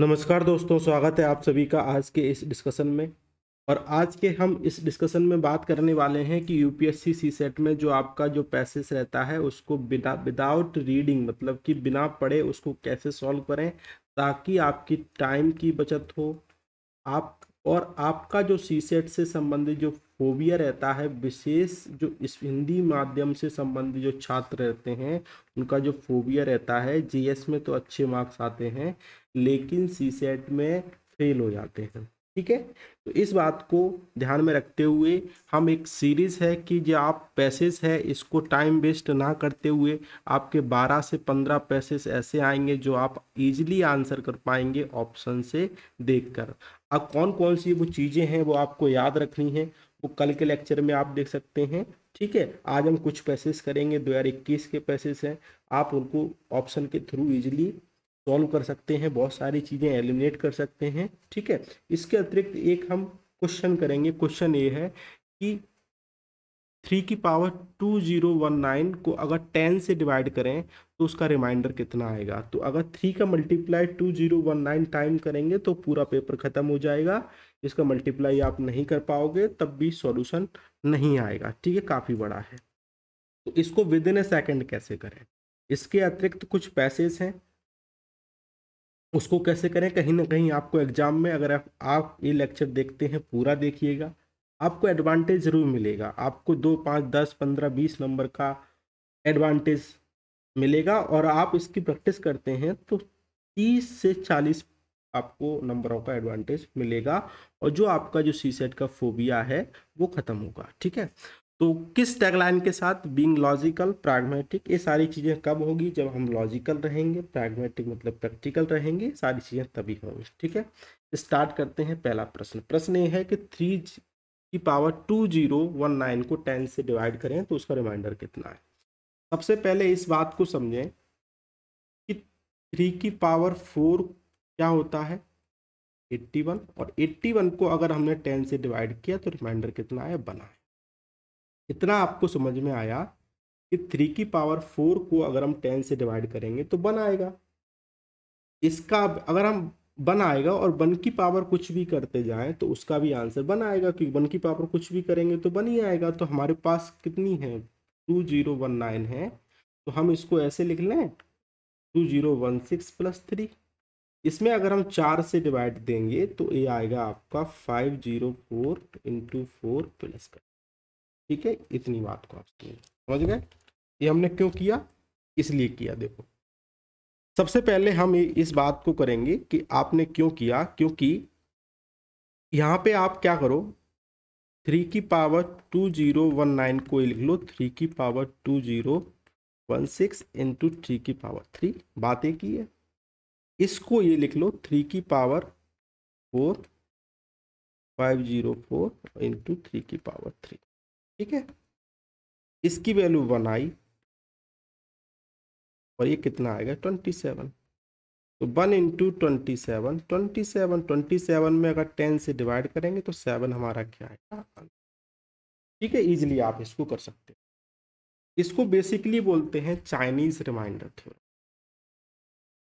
नमस्कार दोस्तों स्वागत है आप सभी का आज के इस डिस्कशन में और आज के हम इस डिस्कशन में बात करने वाले हैं कि यूपीएससी सी सेट में जो आपका जो पैसेज रहता है उसको बिना विदाउट रीडिंग मतलब कि बिना पढ़े उसको कैसे सॉल्व करें ताकि आपकी टाइम की बचत हो आप और आपका जो सी सेट से संबंधित जो फोबिया रहता है विशेष जो इस हिंदी माध्यम से संबंधित जो छात्र रहते हैं उनका जो फोबिया रहता है जीएस में तो अच्छे मार्क्स आते हैं लेकिन सी सेट में फेल हो जाते हैं ठीक है तो इस बात को ध्यान में रखते हुए हम एक सीरीज़ है कि जो आप पैसेज है इसको टाइम वेस्ट ना करते हुए आपके 12 से 15 पैसेज ऐसे आएंगे जो आप इजीली आंसर कर पाएंगे ऑप्शन से देखकर अब कौन कौन सी वो चीज़ें हैं वो आपको याद रखनी है वो कल के लेक्चर में आप देख सकते हैं ठीक है आज हम कुछ पैसेज करेंगे दो के पैसेज हैं आप उनको ऑप्शन के थ्रू ईजिली सॉल्व कर सकते हैं बहुत सारी चीज़ें एलिमिनेट कर सकते हैं ठीक है इसके अतिरिक्त एक हम क्वेश्चन करेंगे क्वेश्चन ये है कि थ्री की power two zero one nine को अगर टेन से डिवाइड करें तो उसका रिमाइंडर कितना आएगा तो अगर थ्री का multiply two zero one nine time करेंगे तो पूरा पेपर ख़त्म हो जाएगा इसका मल्टीप्लाई आप नहीं कर पाओगे तब भी सॉल्यूशन नहीं आएगा ठीक है काफ़ी बड़ा है तो इसको विद इन ए सेकेंड कैसे करें इसके अतिरिक्त कुछ पैसेज हैं उसको कैसे करें कहीं ना कहीं आपको एग्ज़ाम में अगर आप, आप ये लेक्चर देखते हैं पूरा देखिएगा आपको एडवांटेज ज़रूर मिलेगा आपको दो पाँच दस पंद्रह बीस नंबर का एडवांटेज मिलेगा और आप इसकी प्रैक्टिस करते हैं तो तीस से चालीस आपको नंबरों का एडवांटेज मिलेगा और जो आपका जो सी सेट का फोबिया है वो ख़त्म होगा ठीक है तो किस टैगलाइन के साथ बींग लॉजिकल प्राग्मेटिक ये सारी चीज़ें कब होगी जब हम लॉजिकल रहेंगे प्रागमेटिक मतलब प्रैक्टिकल रहेंगे सारी चीज़ें तभी होंगी ठीक है स्टार्ट करते हैं पहला प्रश्न प्रश्न ये है कि थ्री की power two zero one nine को टेन से डिवाइड करें तो उसका रिमाइंडर कितना है सबसे पहले इस बात को समझें कि थ्री की पावर फोर क्या होता है वन और वन को अगर हमने टेन से डिवाइड किया तो रिमाइंडर कितना है बना है इतना आपको समझ में आया कि थ्री की पावर फोर को अगर हम टेन से डिवाइड करेंगे तो वन आएगा इसका अगर हम वन आएगा और वन की पावर कुछ भी करते जाएं तो उसका भी आंसर वन आएगा क्योंकि वन की पावर कुछ भी करेंगे तो वन ही आएगा तो हमारे पास कितनी है टू जीरो वन नाइन है तो हम इसको ऐसे लिख लें two zero one six plus three इसमें अगर हम चार से डिवाइड देंगे तो ये आएगा आपका five zero four into four plus का ठीक है इतनी बात को आप समझ गए ये हमने क्यों किया इसलिए किया देखो सबसे पहले हम इस बात को करेंगे कि आपने क्यों किया क्योंकि यहाँ पे आप क्या करो थ्री की power two zero one nine को लिख लो थ्री की power two zero one six into three की पावर थ्री बातें की है इसको ये लिख लो थ्री की power four five zero four into three की पावर थ्री ठीक है इसकी वैल्यू वन आई और ये कितना आएगा ट्वेंटी सेवन तो one into twenty seven twenty seven twenty seven में अगर टेन से डिवाइड करेंगे तो सेवन हमारा क्या आएगा ठीक है इजीली आप इसको कर सकते हैं इसको बेसिकली बोलते हैं चाइनीज रिमाइंडर थ्योरम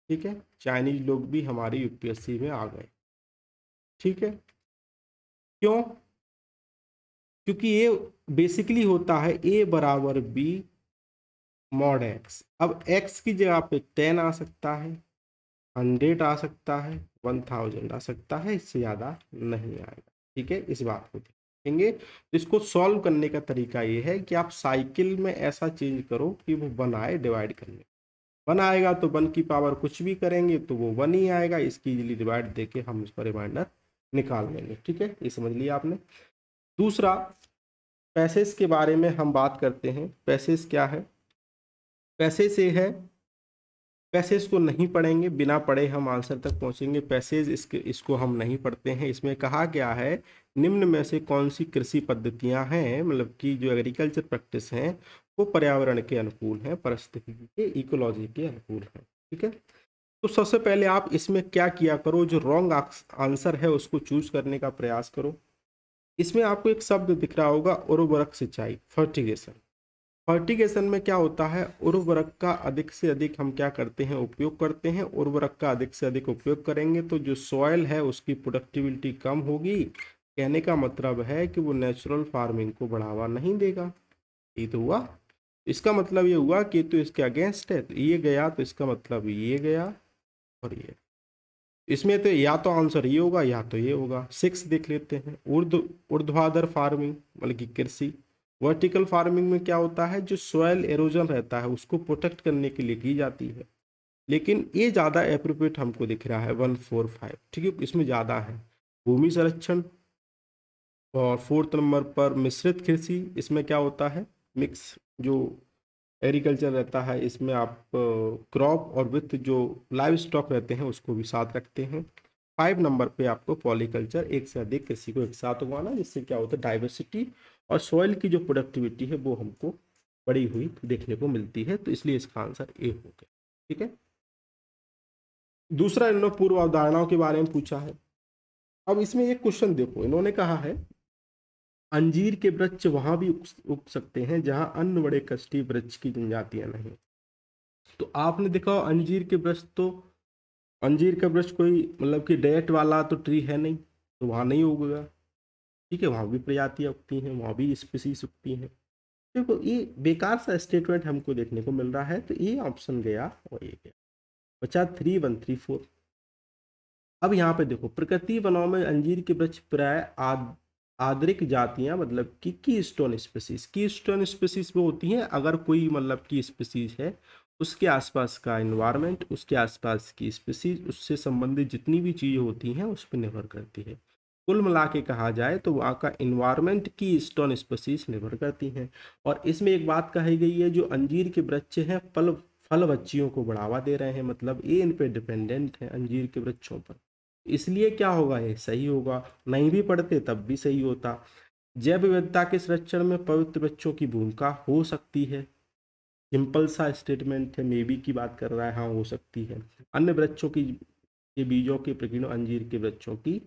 ठीक है चाइनीज लोग भी हमारे यूपीएससी में आ गए ठीक है क्यों क्योंकि ये बेसिकली होता है ए बराबर बी मॉड एक्स अब एक्स की जगह पे टेन आ सकता है हंड्रेड आ सकता है वन थाउजेंड आ सकता है इससे ज़्यादा नहीं आएगा ठीक है इस बात को देखेंगे इसको सॉल्व करने का तरीका ये है कि आप साइकिल में ऐसा चेंज करो कि वो वन आए डिवाइड करने वन आएगा तो वन की पावर कुछ भी करेंगे तो वो वन ही आएगा इसकी इजिली डिवाइड देके हम पर रिमाइंडर निकाल लेंगे ठीक है ये समझ लिया आपने दूसरा पैसेज के बारे में हम बात करते हैं पैसेज क्या है पैसेज ये है पैसेज को नहीं पढ़ेंगे बिना पढ़े हम आंसर तक पहुंचेंगे पैसेज इसके इसको हम नहीं पढ़ते हैं इसमें कहा गया है निम्न में से कौन सी कृषि पद्धतियां हैं मतलब कि जो एग्रीकल्चर प्रैक्टिस हैं वो पर्यावरण के अनुकूल हैं परिस्थिति के इकोलॉजी के अनुकूल हैं ठीक है तो सबसे पहले आप इसमें क्या किया करो जो रॉन्ग आंसर है उसको चूज करने का प्रयास करो इसमें आपको एक शब्द दिख रहा होगा उर्वरक सिंचाई फर्टिगेशन फर्टिगेशन में क्या होता है उर्वरक का अधिक से अधिक हम क्या करते हैं उपयोग करते हैं उर्वरक का अधिक से अधिक उपयोग करेंगे तो जो सॉयल है उसकी प्रोडक्टिविटी कम होगी कहने का मतलब है कि वो नेचुरल फार्मिंग को बढ़ावा नहीं देगा ये तो हुआ इसका मतलब ये हुआ कि तो इसके अगेंस्ट है तो ये गया तो इसका मतलब ये गया और ये इसमें तो या तो आंसर ये होगा या तो ये होगा सिक्स देख लेते हैं उर्द उर्ध्वाधर फार्मिंग मतलब कि कृषि वर्टिकल फार्मिंग में क्या होता है जो सॉयल एरोजन रहता है उसको प्रोटेक्ट करने के लिए की जाती है लेकिन ये ज़्यादा एप्रोप्रिएट हमको दिख रहा है वन फोर फाइव ठीक है इसमें ज़्यादा है भूमि संरक्षण और फोर्थ नंबर पर मिश्रित कृषि इसमें क्या होता है मिक्स जो एग्रीकल्चर रहता है इसमें आप क्रॉप और विथ जो लाइव स्टॉक रहते हैं उसको भी साथ रखते हैं फाइव नंबर पे आपको पॉलीकल्चर एक से अधिक कृषि को एक साथ उगाना जिससे क्या होता है डाइवर्सिटी और सॉइल की जो प्रोडक्टिविटी है वो हमको बड़ी हुई देखने को मिलती है तो इसलिए इसका आंसर ए हो गया ठीक है दूसरा इन्होंने पूर्व अवधारणाओं के बारे में पूछा है अब इसमें एक क्वेश्चन देखो इन्होंने कहा है अंजीर के वृक्ष वहाँ भी उग सकते हैं जहां अन्य बड़े कष्टी वृक्ष की जनजातियां नहीं तो आपने देखा अंजीर के वृक्ष तो अंजीर का वृक्ष कोई मतलब कि डेट वाला तो ट्री है नहीं तो वहां नहीं उगेगा ठीक है वहां भी प्रजातियां उगती हैं वहां भी स्पीसीज उगती हैं देखो ये बेकार सा स्टेटमेंट हमको देखने को मिल रहा है तो ये ऑप्शन गया और ये गया बचा थ्री वन थ्री फोर अब यहाँ पे देखो प्रकृति वनों में अंजीर के वृक्ष प्राय आदि आदरिक जातियां मतलब कि keystone species keystone species वो होती हैं अगर कोई मतलब की स्पेसीज है उसके आसपास का इन्वायरमेंट उसके आसपास की स्पेसीज उससे संबंधित जितनी भी चीज़ होती हैं उस पर निर्भर करती है कुल मिला के कहा जाए तो वहाँ का इन्वायरमेंट की स्टोन स्पेसीज निर्भर करती हैं और इसमें एक बात कही गई है जो अंजीर के वृक्ष हैं फल फल बच्चियों को बढ़ावा दे रहे हैं मतलब ये इन पर डिपेंडेंट हैं अंजीर के वृक्षों पर इसलिए क्या होगा ये सही होगा नहीं भी पढ़ते तब भी सही होता जैव विविधता के संरक्षण में पवित्र बच्चों की भूमिका हो सकती है सिंपल सा स्टेटमेंट है मे बी की बात कर रहा है हाँ हो सकती है अन्य वृक्षों की ये बीजों के प्रकीर्ण अंजीर के वृक्षों की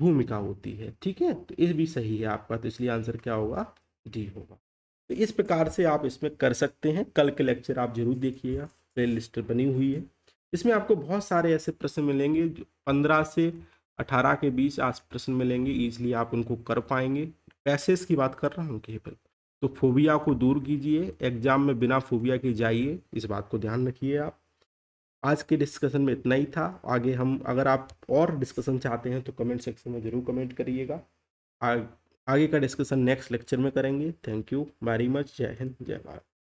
भूमिका होती है ठीक है तो ये भी सही है आपका तो इसलिए आंसर क्या होगा डी होगा तो इस प्रकार से आप इसमें कर सकते हैं कल के लेक्चर आप जरूर देखिएगा प्ले लिस्ट बनी हुई है इसमें आपको बहुत सारे ऐसे प्रश्न मिलेंगे जो पंद्रह से अठारह के बीच आज प्रश्न मिलेंगे ईजिली आप उनको कर पाएंगे पैसेज की बात कर रहा हूँ केवल तो फोबिया को दूर कीजिए एग्जाम में बिना फोबिया के जाइए इस बात को ध्यान रखिए आप आज के डिस्कशन में इतना ही था आगे हम अगर आप और डिस्कशन चाहते हैं तो कमेंट सेक्शन में ज़रूर कमेंट करिएगा आगे का डिस्कशन नेक्स्ट लेक्चर में करेंगे थैंक यू वेरी मच जय हिंद जय भारत